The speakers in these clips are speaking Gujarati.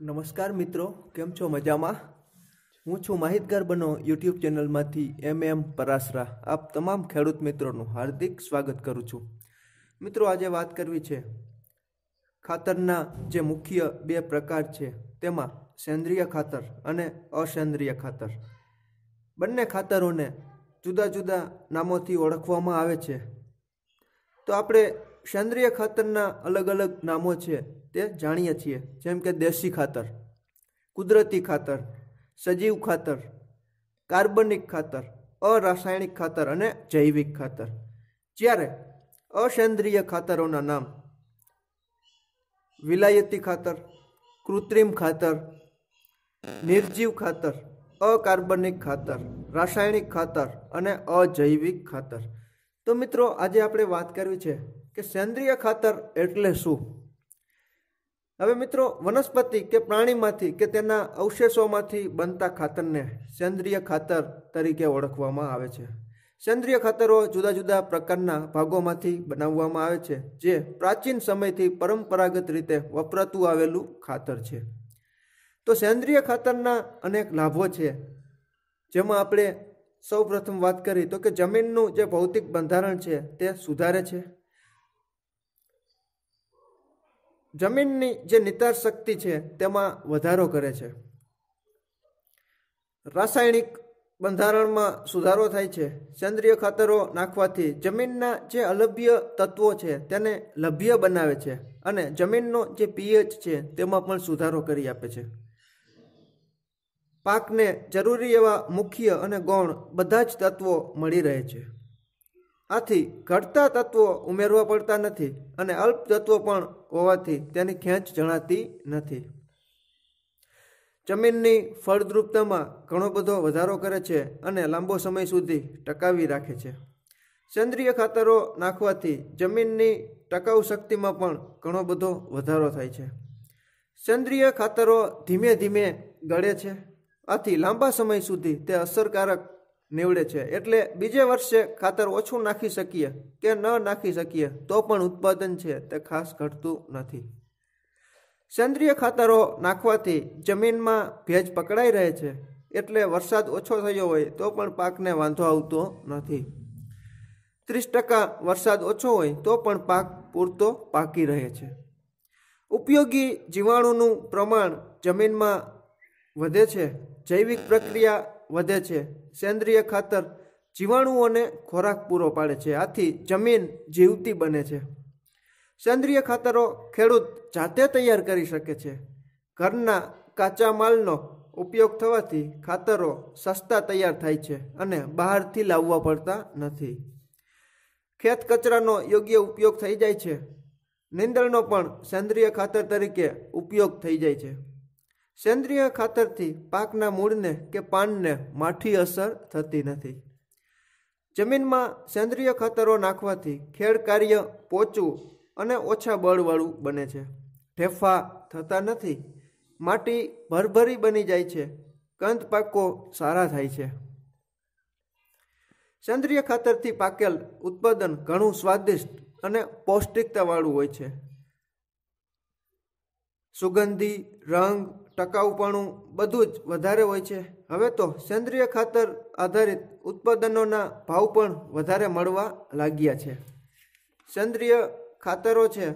નમસ્કાર મિત્રો કેમ છો મજામાં હું છું માહિતગાર બનો યુટ્યુબ ચેનલમાંથી એમ એમ પરાસરા આપ તમામ ખેડૂત મિત્રોનું હાર્દિક સ્વાગત કરું છું મિત્રો આજે વાત કરવી છે ખાતરના જે મુખ્ય બે પ્રકાર છે તેમાં સેન્દ્રિય ખાતર અને અસેન્દ્રિય ખાતર બંને ખાતરોને જુદા જુદા નામોથી ઓળખવામાં આવે છે તો આપણે સેન્દ્રિય ખાતરના અલગ અલગ નામો છે તે જાણીએ છીએ જેમ કે દેશી ખાતર કુદરતી ખાતર સજીવ ખાતર કાર્બનિક ખાતર અરાસાયણિક ખાતર અને જૈવિક ખાતર જ્યારે અસેન્દ્રિય ખાતરોના નામ વિલાયતી ખાતર કૃત્રિમ ખાતર નિર્જીવ ખાતર અકાર્બનિક ખાતર રાસાયણિક ખાતર અને અજૈવિક ખાતર તો મિત્રો આજે આપણે વાત કરવી છે કે સેન્દ્રિય ખાતર એટલે શું હવે મિત્રો વનસ્પતિ કે પ્રાણીમાંથી કે તેના અવશેષોમાંથી બનતા ખાતરને સેન્દ્રિય ખાતર તરીકે ઓળખવામાં આવે છે સેન્દ્રિય ખાતરો જુદા જુદા પ્રકારના ભાગોમાંથી બનાવવામાં આવે છે જે પ્રાચીન સમયથી પરંપરાગત રીતે વપરાતું આવેલું ખાતર છે તો સેન્દ્રિય ખાતરના અનેક લાભો છે જેમાં આપણે સૌપ્રથમ વાત કરી તો કે જમીનનું જે ભૌતિક બંધારણ છે તે સુધારે છે જમીનની જે નિતાર શક્તિ છે તેમાં વધારો કરે છે રાસાયણિક બંધારણમાં સુધારો થાય છે સેન્દ્રિય ખાતરો નાખવાથી જમીનના જે અલભ્ય તત્વો છે તેને લભ્ય બનાવે છે અને જમીનનો જે પીએચ છે તેમાં પણ સુધારો કરી આપે છે પાકને જરૂરી એવા મુખ્ય અને ગૌણ બધા જ તત્વો મળી રહે છે આથી ઘટતા તત્વો ઉમેરવા પડતા નથી અને અલ્પ તત્વો પણ હોવાથી તેની ખેંચ જણાતી નથી જમીનની ફળદ્રુપતામાં ઘણો બધો વધારો કરે છે અને લાંબો સમય સુધી ટકાવી રાખે છે સેન્દ્રિય ખાતરો નાખવાથી જમીનની ટકાઉ શક્તિમાં પણ ઘણો બધો વધારો થાય છે સેન્દ્રિય ખાતરો ધીમે ધીમે ગળે છે આથી લાંબા સમય સુધી તે અસરકારક નીવડે છે એટલે બીજે વર્ષે ખાતર ઓછું નાખી શકીએ કે ન નાખી શકીએ તો પણ ઉત્પાદન છે તે ખાસ ઘટતું નથી સેન્દ્રિય ખાતરો નાખવાથી જમીનમાં ભેજ પકડાઈ રહે છે એટલે વરસાદ ઓછો થયો હોય તો પણ પાકને વાંધો આવતો નથી ત્રીસ ટકા વરસાદ ઓછો હોય તો પણ પાક પૂરતો પાકી રહે છે ઉપયોગી જીવાણુનું પ્રમાણ જમીનમાં વધે છે જૈવિક પ્રક્રિયા વધે છે સેન્દ્રિય ખાતર જીવાણુઓને ખોરાક પૂરો પાડે છે આથી જમીન જીવતી બને છે સેન્દ્રિય ખાતરો ખેડૂત જાતે તૈયાર કરી શકે છે ઘરના કાચા માલનો ઉપયોગ થવાથી ખાતરો સસ્તા તૈયાર થાય છે અને બહારથી લાવવા પડતા નથી ખેત કચરાનો યોગ્ય ઉપયોગ થઈ જાય છે નીંદણનો પણ સેન્દ્રિય ખાતર તરીકે ઉપયોગ થઈ જાય છે સેન્દ્રિય ખાતરથી પાકના મૂળને કે પાનને માઠી અસર થતી નથી જમીનમાં સેન્દ્રિય ખાતરો નાખવાથી ખેડ કાર્ય પોચું અને ઓછા બળવાળું બને છે ઢેફા થતા નથી માટી ભરભરી બની જાય છે કંદ પાકો સારા થાય છે સેન્દ્રિય ખાતરથી પાકેલ ઉત્પાદન ઘણું સ્વાદિષ્ટ અને પૌષ્ટિકતાવાળું હોય છે સુગંધી રંગ ટકાઉપણું બધું જ વધારે હોય છે હવે તો સેન્દ્રીય ખાતર આધારિત ઉત્પાદનોના ભાવ પણ વધારે મળવા લાગ્યા છે સેન્દ્રીય ખાતરો છે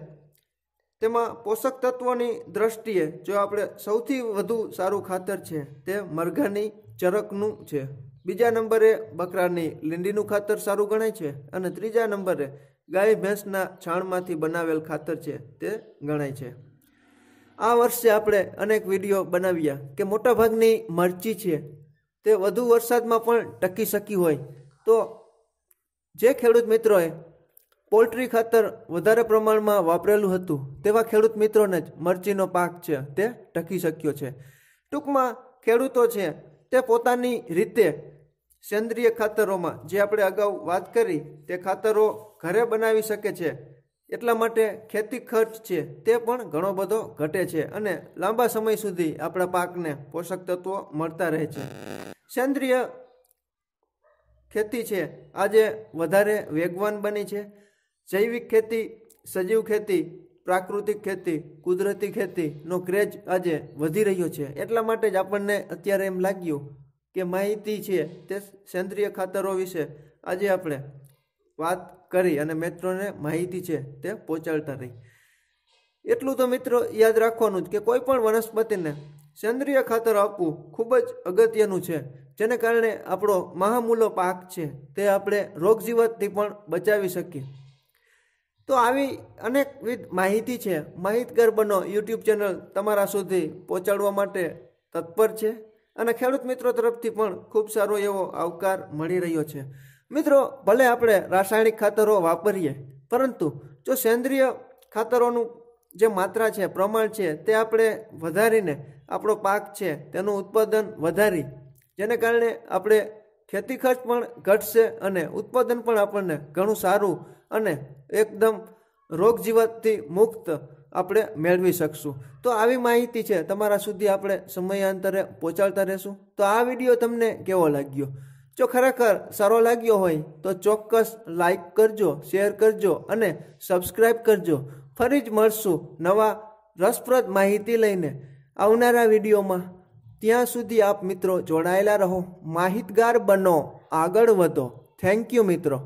તેમાં પોષક તત્વોની દ્રષ્ટિએ જો આપણે સૌથી વધુ સારું ખાતર છે તે મરઘાની ચરકનું છે બીજા નંબરે બકરાની લીંડીનું ખાતર સારું ગણાય છે અને ત્રીજા નંબરે ગાય ભેંસના છાણમાંથી બનાવેલ ખાતર છે તે ગણાય છે આ વર્ષે આપણે અનેક વિડીયો બનાવ્યા કે મોટાભાગની મરચી છે તે વધુ વરસાદમાં પણ ટકી શકી હોય તો જે ખેડૂત મિત્રોએ પોલ્ટ્રી ખાતર વધારે પ્રમાણમાં વાપરેલું હતું તેવા ખેડૂત મિત્રોને જ મરચીનો પાક છે તે ટકી શક્યો છે ટૂંકમાં ખેડૂતો છે તે પોતાની રીતે સેન્દ્રિય ખાતરોમાં જે આપણે અગાઉ વાત કરી તે ખાતરો ઘરે બનાવી શકે છે એટલા માટે ખેતી ખર્ચ છે તે પણ ઘણો બધો ઘટે છે અને લાંબા સમય સુધી આપણા પાકને પોષક તત્વો મળતા રહે છે સેન્દ્રિય ખેતી છે આજે વધારે વેગવાન બની છે જૈવિક ખેતી સજીવ ખેતી પ્રાકૃતિક ખેતી કુદરતી ખેતીનો ક્રેજ આજે વધી રહ્યો છે એટલા માટે જ આપણને અત્યારે એમ લાગ્યું કે માહિતી છે તે સેન્દ્રિય ખાતરો વિશે આજે આપણે વાત કરી અને મિત્રોને માહિતી છે તે પહોંચાડતા રહી એટલું તો મિત્રો યાદ રાખવાનું જ કે કોઈ પણ વનસ્પતિને સેન્દ્રિય ખાતર આપવું ખૂબ જ અગત્યનું છે જેને કારણે આપણો મહામૂલો પાક છે તે આપણે રોગજીવતથી પણ બચાવી શકીએ તો આવી અનેકવિધ માહિતી છે માહિતગાર બનો યુટ્યુબ ચેનલ તમારા સુધી પહોંચાડવા માટે તત્પર છે અને ખેડૂત મિત્રો તરફથી પણ ખૂબ સારો એવો આવકાર મળી રહ્યો છે મિત્રો ભલે આપણે રાસાયણિક ખાતરો વાપરીએ પરંતુ જો સેન્દ્રિય ખાતરોનું જે માત્રા છે પ્રમાણ છે તે આપણે વધારીને આપણો પાક છે તેનું ઉત્પાદન વધારી જેને કારણે આપણે ખેતી ખર્ચ પણ ઘટશે અને ઉત્પાદન પણ આપણને ઘણું સારું અને એકદમ રોગજીવતથી મુક્ત આપણે મેળવી શકશું તો આવી માહિતી છે તમારા સુધી આપણે સમયાંતરે પહોંચાડતા રહેશું તો આ વિડીયો તમને કેવો લાગ્યો જો ખરેખર સારો લાગ્યો હોય તો ચોક્કસ લાઈક કરજો શેર કરજો અને સબસ્ક્રાઈબ કરજો ફરી જ મળશું નવા રસપ્રદ માહિતી લઈને આવનારા વિડીયોમાં ત્યાં સુધી આપ મિત્રો જોડાયેલા રહો માહિતગાર બનો આગળ વધો થેન્ક યુ મિત્રો